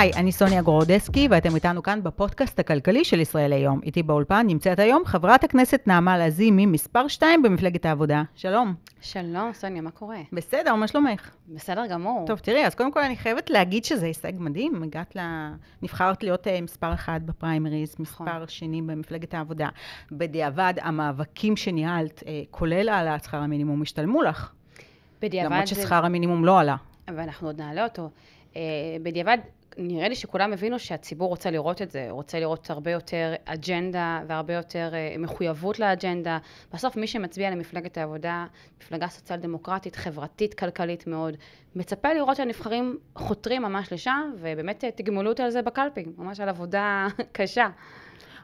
היי, אני סוניה גורודסקי, ואתם איתנו כאן בפודקאסט הכלכלי של ישראל היום. איתי באולפן נמצאת היום חברת הכנסת נעמה לזימי, מספר 2 במפלגת העבודה. שלום. שלום, סוניה, מה קורה? בסדר, מה שלומך? בסדר גמור. טוב, תראי, אז קודם כל אני חייבת להגיד שזה הישג מדהים. הגעת ל... נבחרת להיות אה, מספר 1 בפריימריז, נכון. מספר שני במפלגת העבודה. בדיעבד, המאבקים שניהלת, אה, כולל העלאת שכר המינימום, השתלמו לך. בדיעבד... למרות ששכר המינימום לא עלה. ואנחנו עוד נעלה אותו. אה, בדיעבד, נראה לי שכולם הבינו שהציבור רוצה לראות את זה, רוצה לראות הרבה יותר אג'נדה והרבה יותר אה, מחויבות לאג'נדה. בסוף מי שמצביע למפלגת העבודה, מפלגה סוציאל דמוקרטית, חברתית, כלכלית מאוד, מצפה לראות שהנבחרים חותרים ממש לשם, ובאמת אה, תגמלו אותי על זה בקלפי, ממש על עבודה קשה.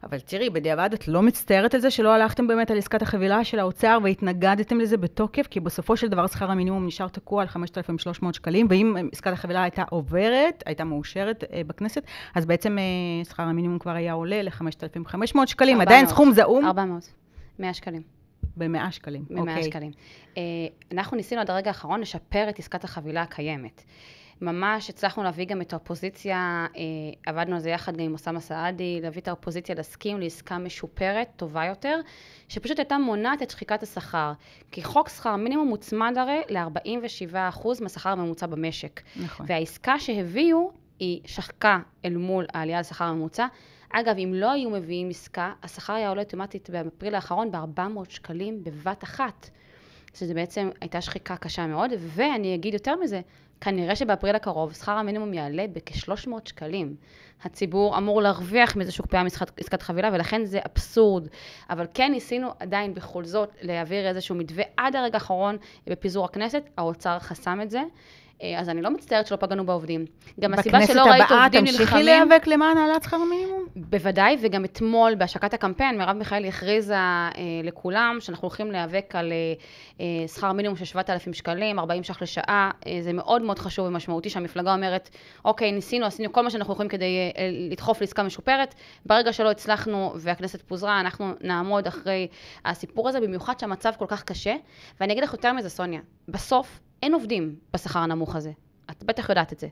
אבל תראי, בדיעבד את לא מצטערת על זה שלא הלכתם באמת על עסקת החבילה של האוצר והתנגדתם לזה בתוקף, כי בסופו של דבר שכר המינימום נשאר תקוע על 5,300 שקלים, ואם אה, עסקת החבילה הייתה עוברת, הייתה מאושרת אה, בכנסת, אז בעצם אה, שכר המינימום כבר היה עולה ל-5,500 שקלים, 400, עדיין סכום זעום. 400, 100 שקלים. ב-100 שקלים. אוקיי. 100 okay. שקלים. אה, אנחנו ניסינו עד הרגע האחרון לשפר את עסקת החבילה הקיימת. ממש הצלחנו להביא גם את האופוזיציה, אה, עבדנו על זה יחד גם עם אוסאמה סעדי, להביא את האופוזיציה להסכים לעסקה משופרת, טובה יותר, שפשוט הייתה מונעת את שחיקת השכר. כי חוק שכר מינימום מוצמד הרי ל-47% מהשכר הממוצע במשק. נכון. והעסקה שהביאו היא שחקה אל מול העלייה לשכר הממוצע. אגב, אם לא היו מביאים עסקה, השכר היה עולה אוטומטית באפריל האחרון ב-400 שקלים בבת אחת. שזה בעצם הייתה שחיקה קשה מאוד, ואני אגיד יותר מזה, כנראה שבאפריל הקרוב שכר המינימום יעלה בכ-300 שקלים. הציבור אמור להרוויח מזה שהוקפאה עסקת חבילה, ולכן זה אבסורד. אבל כן ניסינו עדיין בכל זאת להעביר איזשהו מתווה עד הרגע האחרון בפיזור הכנסת, האוצר חסם את זה. אה, אז אני לא מצטערת שלא פגענו בעובדים. גם הסיבה שלא ראית עובדים נלחמים... בכנסת הבאה תמשיכי להיאבק למען העלאת שכר המינימום? בוודאי, וגם אתמול בהשקת הקמפיין, מרב מיכאלי הכריזה אה, לכולם שאנחנו הולכים להיאבק על אה, אה, שכר מינימום של 7,000 שקלים, 40 ש"ח לשעה, אה, זה מאוד מאוד חשוב ומשמעותי שהמפלגה אומרת, אוקיי, ניסינו, עשינו כל מה שאנחנו יכולים כדי אה, אה, לדחוף לעסקה משופרת, ברגע שלא הצלחנו והכנסת פוזרה, אנחנו נעמוד אחרי הסיפור הזה, במיוחד שהמצב כל כך קשה. ואני אגיד לך יותר מזה, סוניה, בסוף אין עובדים בשכר הנמוך הזה. את בטח יודעת את זה.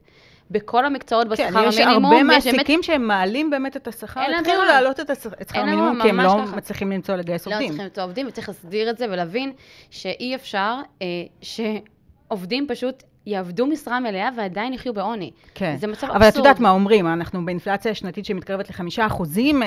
בכל המקצועות כן, בשכר המינימום, יש באמת... כן, יש הרבה מעסיקים שהם מעלים באמת את השכר, התחילו להעלות את שכר המינימום, כי הם לא מצליחים למצוא לגייס לא עובדים. לא מצליחים למצוא עובדים, וצריך להסדיר את זה ולהבין שאי אפשר, אה, שעובדים פשוט יעבדו משרה מלאה ועדיין יחיו בעוני. כן. זה מצב אבסורד. אבל את יודעת מה אומרים, אה? אנחנו באינפלציה שנתית שמתקרבת לחמישה אחוזים, אם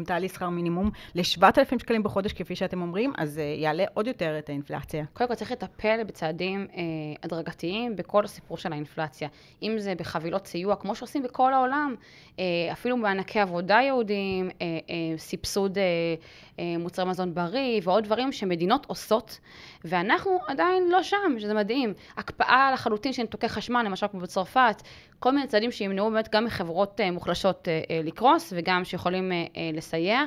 אה, תעלי שכר מינימום, לשבעת אלפים שקלים בחודש, כפי שאתם אומרים, אז אה, יעלה עוד יותר את האינפלציה. קודם כל צריך לטפל בצעדים אה, הדרגתיים בכל הסיפור של האינפלציה. אם זה בחבילות סיוע, כמו שעושים בכל העולם, אה, אפילו מענקי עבודה יהודיים, אה, אה, סבסוד אה, אה, מוצרי מזון בריא, ועוד דברים שמדינות עושות, ואנחנו עדיין לא שם, שזה מדהים. הקפאה על לחלוטין שניתוקי חשמל, למשל כמו בצרפת, כל מיני צעדים שימנעו באמת גם מחברות אה, מוחלשות אה, אה, לקרוס וגם שיכולים לסייע.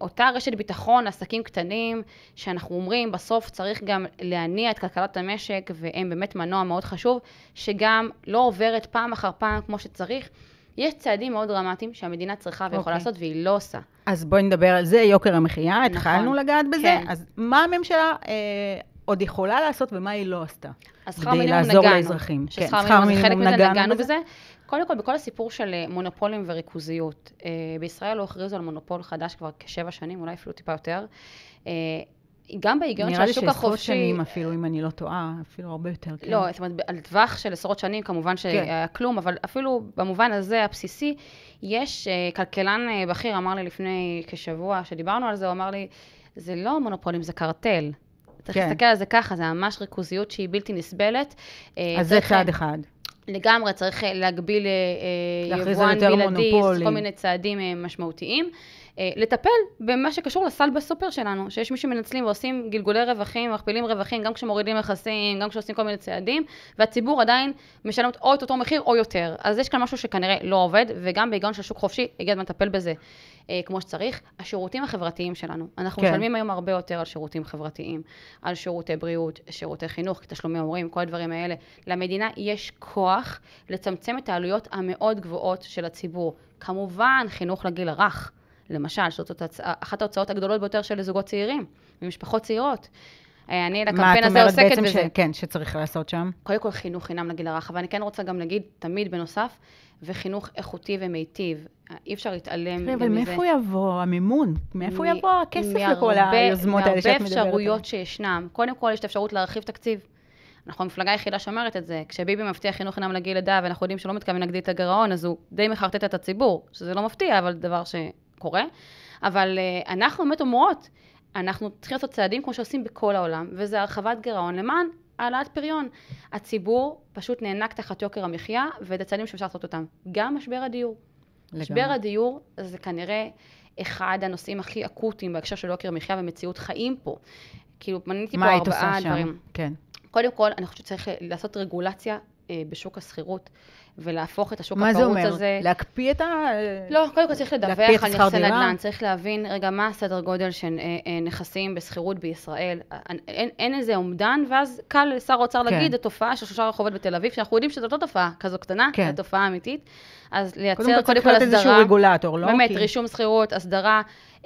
אותה רשת ביטחון, עסקים קטנים, שאנחנו אומרים, בסוף צריך גם להניע את כלכלת המשק, והם באמת מנוע מאוד חשוב, שגם לא עוברת פעם אחר פעם כמו שצריך. יש צעדים מאוד דרמטיים שהמדינה צריכה ויכולה okay. אוקיי. לעשות והיא לא עושה. אז בואי נדבר על זה, יוקר המחיה, נכון, התחלנו לגעת בזה. כן. אז מה הממשלה אה, עוד יכולה לעשות ומה היא לא עשתה. אז שכר מינימום נגענו. כדי לעזור כן, שכר מינימום נגענו בזה. קודם כל, בכל הסיפור של אה, מונופולים וריכוזיות, אה, בישראל לא הכריזו על מונופול חדש כבר כשבע שנים, אולי אפילו טיפה יותר. אה, גם בהיגיון של השוק החופשי... נראה לי שעשרות שנים אפילו, אם אני לא טועה, אפילו הרבה יותר. כן. לא, זאת אומרת, על טווח של עשרות שנים כמובן כן. שהיה כן. כלום, אבל אפילו במובן הזה, הבסיסי, יש, כלכלן בכיר אמר לי לפני כשבוע, שדיברנו על זה, הוא אמר לי, זה לא מונופולים, זה קרטל. צריך כן. להסתכל על זה ככה, זה ממש ריכוזיות שהיא בלתי נסבלת. אה, אז זה צעד אחד. לגמרי, צריך אה, להגביל אה, יבואן בלעדי, כל מיני צעדים משמעותיים. אה, לטפל במה שקשור לסל בסופר שלנו, שיש מי שמנצלים ועושים גלגולי רווחים, מכפילים רווחים, גם כשמורידים מכסים, גם כשעושים כל מיני צעדים, והציבור עדיין משלם או את אותו מחיר או יותר. אז יש כאן משהו שכנראה לא עובד, וגם בהיגיון של שוק חופשי, הגיע הזמן לטפל בזה אה, כמו שצריך. השירותים החברתיים שלנו, אנחנו כן. משלמים היום הרבה יותר על שירותים חברתיים, על שירותי בריאות, שירותי חינוך, תשלומי הורים, כל הדברים האלה. למדינה יש כוח לצמצם את העלויות המאוד גבוהות של הציבור. כמובן, חינוך לגיל הרך. למשל, שזאת אחת ההוצאות הגדולות ביותר של זוגות צעירים, ממשפחות צעירות. אה, אני, לקמפיין הזה עוסקת בזה. מה את אומרת בעצם, ש... כן, שצריך לעשות שם? קודם כל חינוך חינם לגיל הרך, אבל אני כן רוצה גם להגיד, תמיד בנוסף, וחינוך איכותי ומיטיב. אה, אי אפשר להתעלם מזה. אבל מאיפה יבוא המימון? מאיפה יבוא הכסף לכל היוזמות האלה שאת מדברת עליהן? מהרבה אפשרויות שישנם. קודם כל, יש את האפשרות להרחיב תקציב. אנחנו המפלגה היחידה שאומרת את זה. כשביבי מבטיח חינוך חינם לגיל לידה, ואנחנו יודעים שלא מתכוון להגדיל את הגירעון, אז הוא די מחרטט את הציבור, שזה לא מפתיע, אבל דבר ש... קורה, אבל אה, אנחנו באמת אומרות, אנחנו צריכים לעשות צעדים כמו שעושים בכל העולם, וזה הרחבת גירעון למען העלאת פריון. הציבור פשוט נאנק תחת יוקר המחיה, ואת הצעדים שאפשר לעשות אותם. גם משבר הדיור. לגמרי. משבר הדיור זה כנראה אחד הנושאים הכי אקוטיים בהקשר של יוקר המחיה ומציאות חיים פה. כאילו, מניתי פה ארבעה דברים. כן. קודם כל, אני חושבת שצריך אה, לעשות רגולציה אה, בשוק השכירות. ולהפוך את השוק הפרוץ הזה. מה זה אומר? להקפיא את ה... לא, קודם כל צריך לדווח על נכסי נדל"ן, צריך להבין רגע מה הסדר גודל של אה, אה, נכסים בשכירות בישראל. אה, אין, אין, איזה אומדן, ואז קל לשר האוצר כן. להגיד, התופעה של שלושה רחובות בתל אביב, שאנחנו יודעים שזו לא תופעה כזו קטנה, כן. זו תופעה אמיתית. אז לייצר קודם כל, קודם כל הסדרה. קודם כל צריך להיות איזשהו רגולטור, לא? באמת, כי... רישום שכירות, הסדרה,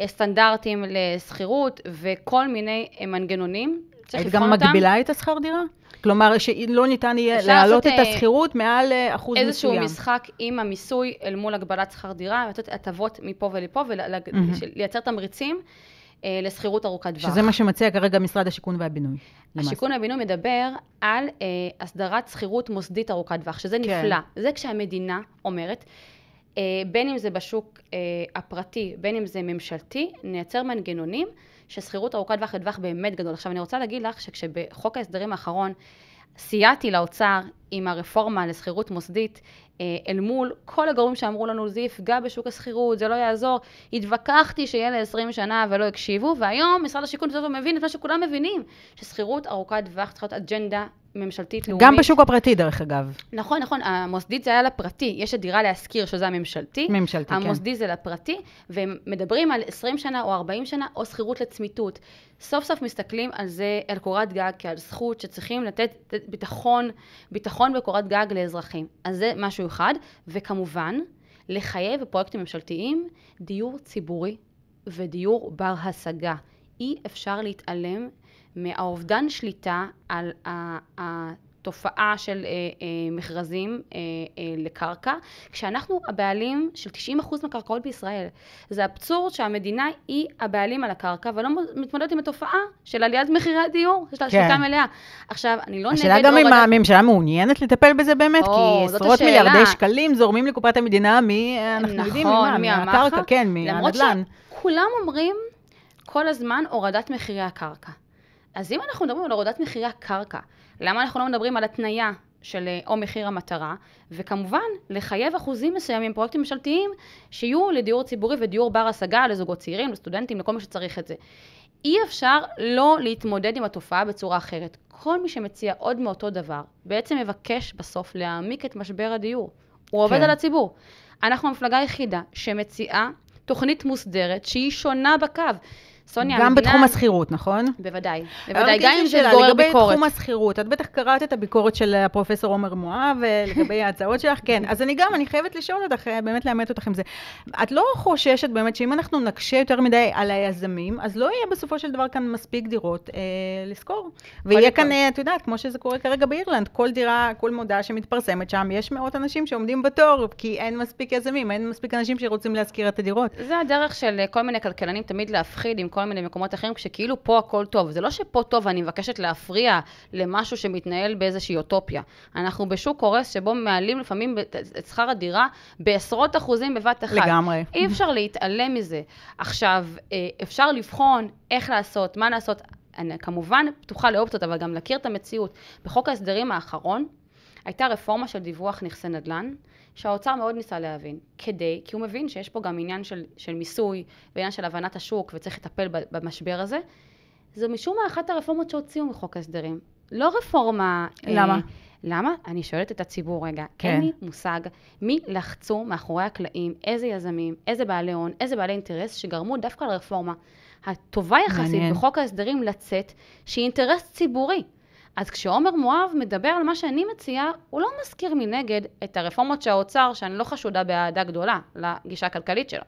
סטנדרטים לשכירות וכל מיני מנגנונים צריך לבחון אותם. את גם מגבילה את השכר דירה? כלומר, שלא ניתן יהיה להעלות את אה, השכירות מעל אה, אחוז מסוים. איזשהו משחק עם המיסוי אל מול הגבלת שכר דירה, לתת הטבות מפה ולפה ולייצר תמריצים. אה, לשכירות ארוכת טווח. שזה מה שמציע כרגע משרד השיכון והבינוי. השיכון והבינוי מדבר על הסדרת שכירות מוסדית ארוכת טווח, שזה כן. נפלא. זה כשהמדינה אומרת, בין אם זה בשוק הפרטי, בין אם זה ממשלתי, נייצר מנגנונים ששכירות ארוכת טווח לטווח באמת גדול. עכשיו, אני רוצה להגיד לך שכשבחוק ההסדרים האחרון סייעתי לאוצר עם הרפורמה לשכירות מוסדית, אה, אל מול כל הגורמים שאמרו לנו זה יפגע בשוק השכירות, זה לא יעזור, התווכחתי שיהיה ל-20 שנה ולא הקשיבו, והיום משרד השיכון בסוף מבין את מה שכולם מבינים, ששכירות ארוכת טווח צריכה להיות אג'נדה ממשלתית לאומית. גם בשוק הפרטי דרך אגב. נכון, נכון, המוסדית זה היה לפרטי, יש את דירה להשכיר שזה הממשלתי. ממשלתי, כן. המוסדי זה לפרטי, והם מדברים על 20 שנה או 40 שנה או שכירות לצמיתות. סוף סוף מסתכלים על זה, על קורת גג כעל זכות שצריכים לתת ביטחון, ביטחון בקורת גג לאזרחים. אז זה משהו אחד, וכמובן, לחייב פרויקטים ממשלתיים דיור ציבורי ודיור בר השגה. אי אפשר להתעלם מהאובדן שליטה על ה... תופעה של אה, אה, מכרזים אה, אה, לקרקע, כשאנחנו הבעלים של 90% מהקרקעות בישראל. זה אבסורד שהמדינה היא הבעלים על הקרקע, ולא מתמודדת עם התופעה של עליית מחירי הדיור, יש לה כן. שליטה מלאה. עכשיו, אני לא נגד... השאלה גם אם הממשלה מעוניינת לטפל בזה באמת, או, כי עשרות מיליארדי שקלים זורמים לקופת המדינה מי, אנחנו נכון, יודעים ממה, מהקרקע, כן, מהנדל"ן. למרות שכולם אומרים כל הזמן הורדת מחירי הקרקע. אז אם אנחנו מדברים על הורדת מחירי הקרקע, למה אנחנו לא מדברים על התניה של אה, או מחיר המטרה, וכמובן לחייב אחוזים מסוימים, פרויקטים ממשלתיים, שיהיו לדיור ציבורי ודיור בר השגה לזוגות צעירים, לסטודנטים, לכל מי שצריך את זה. אי אפשר לא להתמודד עם התופעה בצורה אחרת. כל מי שמציע עוד מאותו דבר, בעצם מבקש בסוף להעמיק את משבר הדיור. הוא עובד כן. על הציבור. אנחנו המפלגה היחידה שמציעה תוכנית מוסדרת שהיא שונה בקו. סוניה, גם המדינה... בתחום השכירות, נכון? בוודאי. בוודאי, כן, גם כן, אם כן, זה גורר ביקורת. לגבי תחום השכירות, את בטח קראת את הביקורת של הפרופסור עומר מואב אה, לגבי ההצעות שלך, כן. אז אני גם, אני חייבת לשאול אותך, אה, באמת לאמת אותך עם זה. את לא חוששת באמת שאם אנחנו נקשה יותר מדי על היזמים, אז לא יהיה בסופו של דבר כאן מספיק דירות אה, לשכור. ויהיה כאן, אה, את יודעת, כמו שזה קורה כרגע באירלנד, כל דירה, כל מודעה שמתפרסמת שם, יש מאות אנשים שעומדים בתור, כי אין מספיק יזמים, אין מספיק אנשים שרוצים להשכיר את הדירות. זה הדרך של כל מיני כלכלנים תמיד להפחיד עם כל בכל מיני מקומות אחרים, כשכאילו פה הכל טוב. זה לא שפה טוב ואני מבקשת להפריע למשהו שמתנהל באיזושהי אוטופיה. אנחנו בשוק קורס שבו מעלים לפעמים את שכר הדירה בעשרות אחוזים בבת אחת. לגמרי. אי אפשר להתעלם מזה. עכשיו, אה, אפשר לבחון איך לעשות, מה לעשות. אני כמובן פתוחה לאופציות, אבל גם להכיר את המציאות. בחוק ההסדרים האחרון, הייתה רפורמה של דיווח נכסי נדל"ן, שהאוצר מאוד ניסה להבין. כדי, כי הוא מבין שיש פה גם עניין של, של מיסוי, ועניין של הבנת השוק, וצריך לטפל במשבר הזה. זה משום מה אחת הרפורמות שהוציאו מחוק ההסדרים. לא רפורמה... אה, למה? אה, למה? אני שואלת את הציבור רגע. כן. אין לי מושג מי לחצו מאחורי הקלעים, איזה יזמים, איזה בעלי הון, איזה בעלי אינטרס, שגרמו דווקא לרפורמה הטובה יחסית מעניין. בחוק ההסדרים לצאת, שהיא אינטרס ציבורי. אז כשעומר מואב מדבר על מה שאני מציעה, הוא לא מזכיר מנגד את הרפורמות של האוצר, שאני לא חשודה באהדה גדולה לגישה הכלכלית שלו.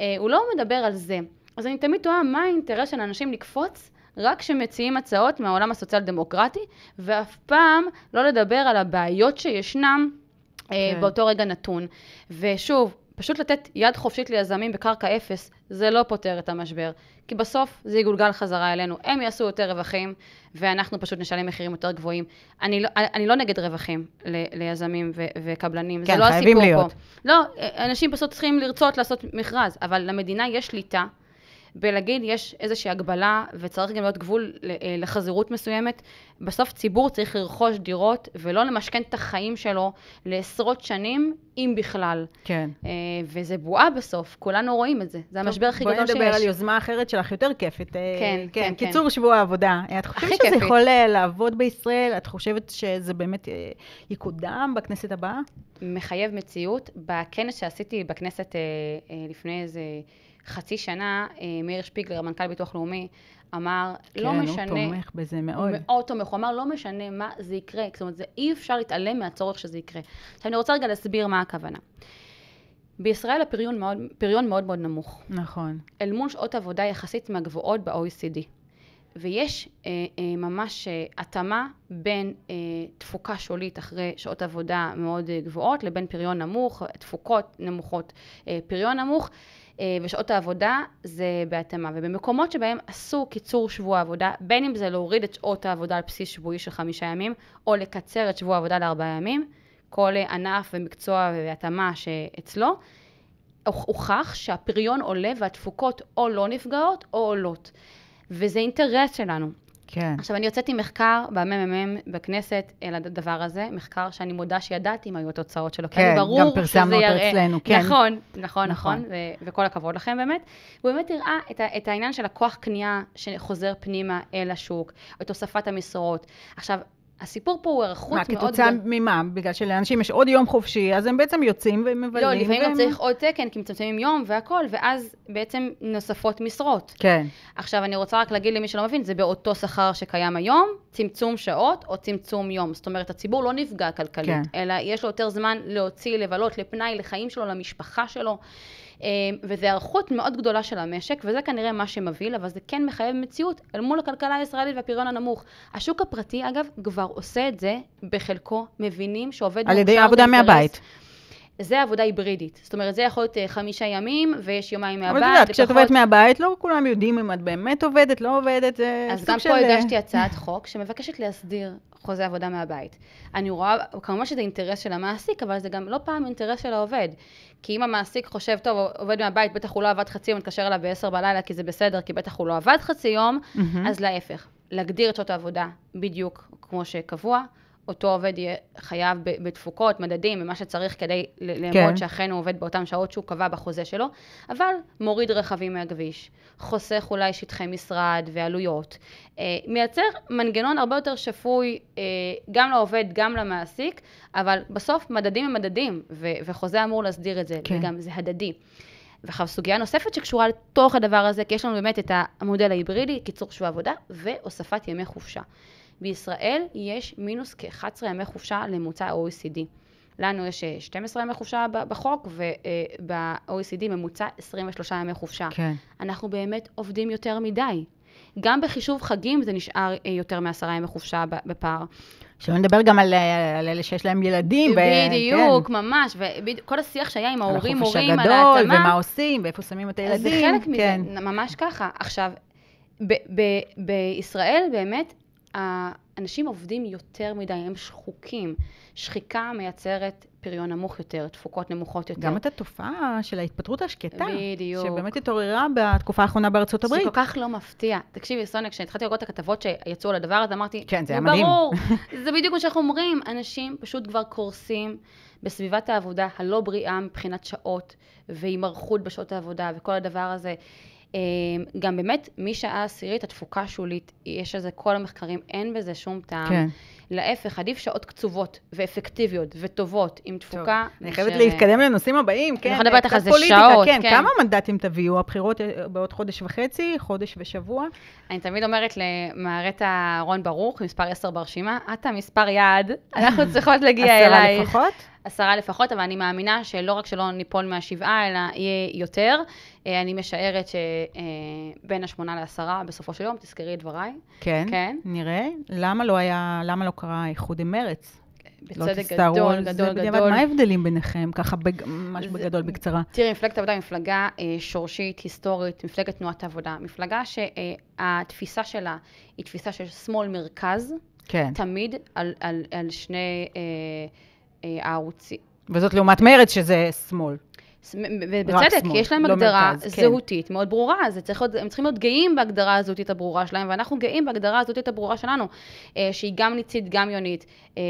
אה, הוא לא מדבר על זה. אז אני תמיד תוהה מה האינטרס של אנשים לקפוץ רק כשמציעים הצעות מהעולם הסוציאל דמוקרטי, ואף פעם לא לדבר על הבעיות שישנם. Okay. אה, כן. באותו רגע נתון. ושוב, פשוט לתת יד חופשית ליזמים בקרקע אפס, זה לא פותר את המשבר. כי בסוף זה יגולגל חזרה אלינו. הם יעשו יותר רווחים, ואנחנו פשוט נשלם מחירים יותר גבוהים. אני לא, אני לא נגד רווחים ל, ליזמים ו, וקבלנים, כן, זה לא הסיפור להיות. פה. לא, אנשים פשוט צריכים לרצות לעשות מכרז, אבל למדינה יש שליטה בלהגיד יש איזושהי הגבלה וצריך גם להיות גבול אה, לחזירות מסוימת. בסוף ציבור צריך לרכוש דירות ולא למשכן את החיים שלו לעשרות שנים, אם בכלל. כן. אה, וזה בועה בסוף, כולנו רואים את זה. זה טוב, המשבר הכי גדול שיש. בואי נדבר על יוזמה אחרת שלך, יותר כיפית. אה, כן, כן, כן, כן. קיצור כן. שבוע העבודה. את חושבת שזה כיפית. יכול לעבוד בישראל? את חושבת שזה באמת יקודם בכנסת הבאה? מחייב מציאות. בכנס שעשיתי בכנסת לפני איזה... חצי שנה, אה, מאיר שפיגלר, מנכ"ל ביטוח לאומי, אמר, כן, לא משנה... כן, הוא תומך בזה מאוד. הוא מאוד תומך, הוא אמר, לא משנה מה זה יקרה. זאת אומרת, זה, אי אפשר להתעלם מהצורך שזה יקרה. עכשיו, אני רוצה רגע להסביר מה הכוונה. בישראל הפריון מאוד, מאוד מאוד נמוך. נכון. אל מול שעות עבודה יחסית מהגבוהות ב-OECD. ויש אה, אה, ממש אה, התאמה בין אה, תפוקה שולית אחרי שעות עבודה מאוד אה, גבוהות לבין פריון נמוך, תפוקות נמוכות, אה, פריון נמוך. אה, ושעות העבודה זה בהתאמה. ובמקומות שבהם עשו קיצור שבוע עבודה, בין אם זה להוריד את שעות העבודה על בסיס שבועי של חמישה ימים, או לקצר את שבוע העבודה לארבעה ימים, כל אה, ענף ומקצוע והתאמה שאצלו, הוכח שהפריון עולה והתפוקות או לא נפגעות או עולות. וזה אינטרס שלנו. כן. עכשיו, אני יוצאתי מחקר בממ"מ בכנסת על הדבר הזה, מחקר שאני מודה שידעתי מה היו התוצאות שלו, כן, כי ברור שזה יראה... כן, גם פרסמנו אותו אצלנו, כן. נכון, נכון, נכון, נכון ו- וכל הכבוד לכם באמת. הוא באמת הראה את, ה- את העניין של הכוח קנייה שחוזר פנימה אל השוק, את הוספת המשרות. עכשיו, הסיפור פה הוא היערכות מאוד... מה, כתוצאה ממה? בגלל שלאנשים יש עוד יום חופשי, אז הם בעצם יוצאים ומבלים. לא, לפעמים והם... צריך עוד תקן, כי מצמצמים יום והכול, ואז בעצם נוספות משרות. כן. עכשיו, אני רוצה רק להגיד למי שלא מבין, זה באותו שכר שקיים היום, צמצום שעות או צמצום יום. זאת אומרת, הציבור לא נפגע כלכלית, כן. אלא יש לו יותר זמן להוציא, לבלות, לפנאי, לחיים שלו, למשפחה שלו. אמ, וזו היערכות מאוד גדולה של המשק, וזה כנראה מה שמבהיל, אבל זה כן מחייב מציאות אל מול הכלכלה הישראלית והפריון הנמוך. השוק הפרטי, אגב, כבר עושה את זה בחלקו, מבינים שעובד... על ידי עבודה מהבית. זה עבודה היברידית. זאת אומרת, זה יכול להיות אה, חמישה ימים, ויש יומיים מהבית. אבל את יודעת, כשאת עובדת מהבית, לא כולם יודעים אם את באמת עובדת, לא עובדת, זה אז גם פה אה, הגשתי הצעת חוק שמבקשת להסדיר חוזה עבודה מהבית. אני רואה, כמובן שזה אינטרס של המעסיק, אבל זה גם לא פעם אינטרס של העובד. כי אם המעסיק חושב, טוב, עובד מהבית, בטח הוא לא עבד חצי יום, מתקשר אליו ב-10 בלילה, כי זה בסדר, כי בטח הוא לא עבד חצי יום, mm-hmm. אז להפך, להגדיר את שעות העבודה בדיוק כמו שקבוע, אותו עובד יהיה חייב בתפוקות, מדדים, במה שצריך כדי לאמוד כן. שאכן הוא עובד באותן שעות שהוא קבע בחוזה שלו, אבל מוריד רכבים מהכביש, חוסך אולי שטחי משרד ועלויות, אה, מייצר מנגנון הרבה יותר שפוי אה, גם לעובד, גם למעסיק, אבל בסוף מדדים הם מדדים, ו- וחוזה אמור להסדיר את זה, כן. וגם זה הדדי. ועכשיו סוגיה נוספת שקשורה לתוך הדבר הזה, כי יש לנו באמת את המודל ההיברידי, קיצור שבוע עבודה והוספת ימי חופשה. בישראל יש מינוס כ-11 ימי חופשה לממוצע ה-OECD. לנו יש 12 אה, ימי חופשה בחוק, וב-OECD אה, ממוצע 23 ימי חופשה. כן. אנחנו באמת עובדים יותר מדי. גם בחישוב חגים זה נשאר אה, יותר מעשרה ימי חופשה בפער. שלא נדבר גם על, על אלה שיש להם ילדים. בדיוק, כן. ממש, וכל השיח שהיה עם ההורים, מורים, על ההתאמה. על החופש הגדול, ומה עושים, ואיפה שמים את הילדים. זה חלק כן. מזה, ממש ככה. עכשיו, ב- ב- בישראל באמת האנשים עובדים יותר מדי, הם שחוקים. שחיקה מייצרת פריון נמוך יותר, תפוקות נמוכות יותר. גם את התופעה של ההתפטרות השקטה. בדיוק. שבאמת התעוררה בתקופה האחרונה בארצות הברית. זה כל כך לא מפתיע. תקשיבי, סוניה, כשהתחלתי לראות את הכתבות שיצאו על הדבר הזה, אמרתי, כן, זה היה מדהים. ברור, זה בדיוק מה שאנחנו אומרים. אנשים פשוט כבר קורסים בסביבת העבודה הלא בריאה מבחינת שעות, והימרחות בשעות העבודה, וכל הדבר הזה. אמ, גם באמת, משעה עשירית התפוקה שולית, יש על זה כל המחקרים, אין בזה שום טעם. כן. להפך, עדיף שעות קצובות ואפקטיביות וטובות עם תפוקה. טוב, אני חייבת ש... אה, להתקדם לנושאים הבאים, כן. אנחנו נדבר איתך על זה פוליטיקה, שעות, כן. כן. כמה מנדטים תביאו? הבחירות אה, בעוד חודש וחצי, חודש ושבוע? אני תמיד אומרת למערת אהרון ברוך, מספר 10 ברשימה, את המספר יעד, אנחנו צריכות להגיע אלייך. עשרה לפחות? עשרה לפחות, אבל אני מאמינה שלא רק שלא ניפול מהשבעה, אלא יהיה יותר. אה, אני משערת שבין אה, השמונה לעשרה, בסופו של יום, תזכרי את דבריי. כן, כן. נראה. למה לא היה, למה לא קרה איחוד עם מרץ? בצדק לא גדול, גדול, זה גדול. בדיעבד, מה ההבדלים ביניכם? ככה בג... ממש זה, בגדול, בקצרה. תראי, מפלגת עבודה היא מפלגה אה, שורשית, היסטורית, מפלגת תנועת עבודה. מפלגה שהתפיסה אה, שלה היא תפיסה של שמאל-מרכז. כן. תמיד על, על, על שני... אה, אה, הערוצים. וזאת לעומת מרץ, שזה שמאל. ובצדק, שמאל, יש להם לא הגדרה מרכז, כן. זהותית כן. מאוד ברורה, זה צריך להיות, הם צריכים להיות גאים בהגדרה הזהותית הברורה שלהם, ואנחנו גאים בהגדרה הזהותית הברורה שלנו, אה, שהיא גם ניצית, גם יונית, אה,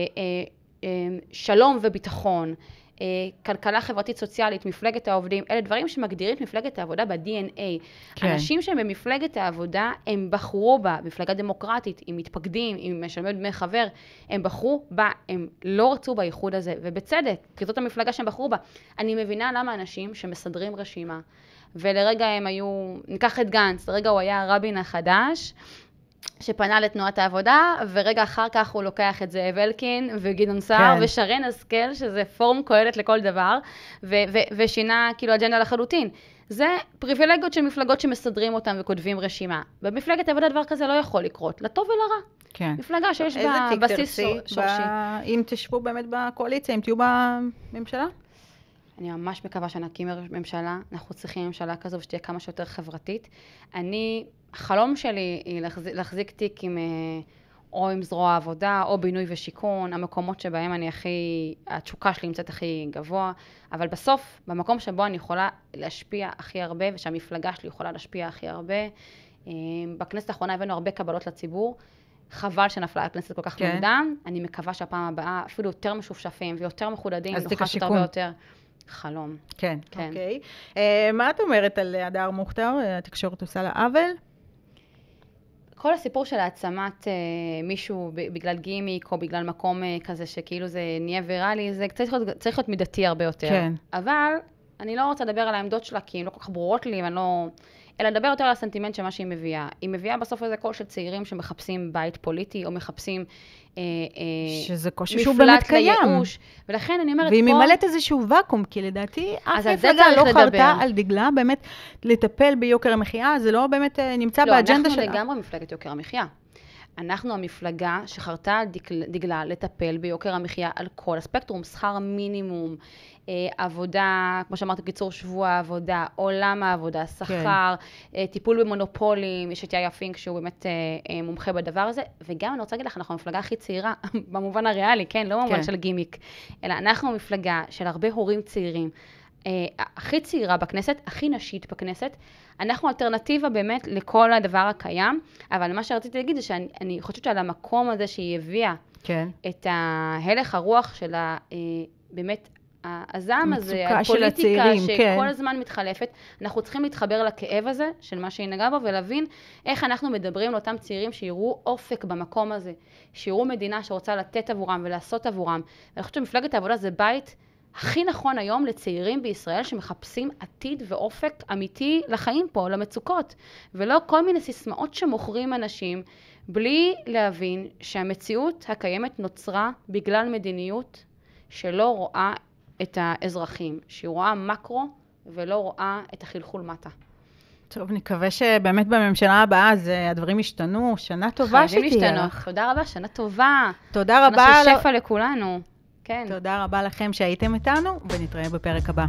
שלום וביטחון, אה, כלכלה חברתית סוציאלית, מפלגת העובדים, אלה דברים שמגדירים את מפלגת העבודה ב-DNA. כן. אנשים שהם במפלגת העבודה, הם בחרו בה, מפלגה דמוקרטית, עם מתפקדים, עם משלמי דמי חבר, הם בחרו בה, הם לא רצו באיחוד הזה, ובצדק, כי זאת המפלגה שהם בחרו בה. אני מבינה למה אנשים שמסדרים רשימה, ולרגע הם היו, ניקח את גנץ, לרגע הוא היה הרבין החדש, שפנה לתנועת העבודה, ורגע אחר כך הוא לוקח את זאב אלקין וגדעון סער כן. ושרן השכל, שזה פורום קהלת לכל דבר, ו- ו- ושינה כאילו אג'נדה לחלוטין. זה פריבילגיות של מפלגות שמסדרים אותן וכותבים רשימה. במפלגת עבודה דבר כזה לא יכול לקרות, לטוב ולרע. כן. מפלגה שיש בה בסיס שורשי. ב... אם תשבו באמת בקואליציה, אם תהיו בממשלה? אני ממש מקווה שנקים ממשלה, אנחנו צריכים ממשלה כזו ושתהיה כמה שיותר חברתית. אני החלום שלי היא להחזיק, להחזיק תיק עם... אה, או עם זרוע העבודה, או בינוי ושיכון, המקומות שבהם אני הכי, התשוקה שלי נמצאת הכי גבוה, אבל בסוף, במקום שבו אני יכולה להשפיע הכי הרבה, ושהמפלגה שלי יכולה להשפיע הכי הרבה, אה, בכנסת האחרונה הבאנו הרבה קבלות לציבור, חבל שנפלה הכנסת כל כך כן. מוקדם, אני מקווה שהפעם הבאה, אפילו יותר משופשפים ויותר מחודדים, אז נוכל יותר חלום. כן. כן. אוקיי. Okay. אה, uh, מה את אומרת על הדר מוכתר? התקשורת עושה לה עוול? כל הסיפור של העצמת אה, מישהו בגלל גימיק או בגלל מקום אה, כזה שכאילו זה נהיה ויראלי, זה צריך להיות, צריך להיות מידתי הרבה יותר. כן. אבל אני לא רוצה לדבר על העמדות שלה, כי הן לא כל כך ברורות לי, ואני לא... אלא לדבר יותר על הסנטימנט של מה שהיא מביאה. היא מביאה בסוף איזה קול של צעירים שמחפשים בית פוליטי, או מחפשים... אה, אה, שזה קושי שהוא באמת קיים. לייאוש, ולכן אני אומרת... והיא פה... ממלאת איזשהו ואקום, כי לדעתי אף מפלגה לא לדבר. חרתה על דגלה באמת לטפל ביוקר המחיה, זה לא באמת אה, נמצא לא, באג'נדה שלה. לא, אנחנו לגמרי מפלגת יוקר המחיה. אנחנו המפלגה שחרתה על דגלה, לטפל ביוקר המחיה על כל הספקטרום, שכר מינימום, אה, עבודה, כמו שאמרת, קיצור שבוע העבודה, עולם העבודה, כן. שכר, כן. טיפול במונופולים, יש את יאיה פינק שהוא באמת אה, מומחה בדבר הזה, וגם אני רוצה להגיד לך, אנחנו המפלגה הכי צעירה, במובן הריאלי, כן, לא במובן כן. של גימיק, אלא אנחנו מפלגה של הרבה הורים צעירים. אה, הכי צעירה בכנסת, הכי נשית בכנסת. אנחנו אלטרנטיבה באמת לכל הדבר הקיים, אבל מה שרציתי להגיד זה שאני חושבת שעל המקום הזה שהיא הביאה כן. את הלך הרוח של ה, אה, באמת הזעם הזה, הפוליטיקה הצעירים, שכל כן. הזמן מתחלפת, אנחנו צריכים להתחבר לכאב הזה של מה שהיא נגעה בו ולהבין איך אנחנו מדברים לאותם צעירים שיראו אופק במקום הזה, שיראו מדינה שרוצה לתת עבורם ולעשות עבורם. אני חושבת שמפלגת העבודה זה בית הכי נכון היום לצעירים בישראל שמחפשים עתיד ואופק אמיתי לחיים פה, למצוקות, ולא כל מיני סיסמאות שמוכרים אנשים בלי להבין שהמציאות הקיימת נוצרה בגלל מדיניות שלא רואה את האזרחים, שהיא רואה מקרו ולא רואה את החלחול מטה. טוב, נקווה שבאמת בממשלה הבאה אז אה, הדברים ישתנו. שנה טובה שתהיה לך. חייבים להשתנות. תודה רבה, שנה טובה. תודה רבה. שנה של שפע לכולנו. כן. תודה רבה לכם שהייתם איתנו, ונתראה בפרק הבא.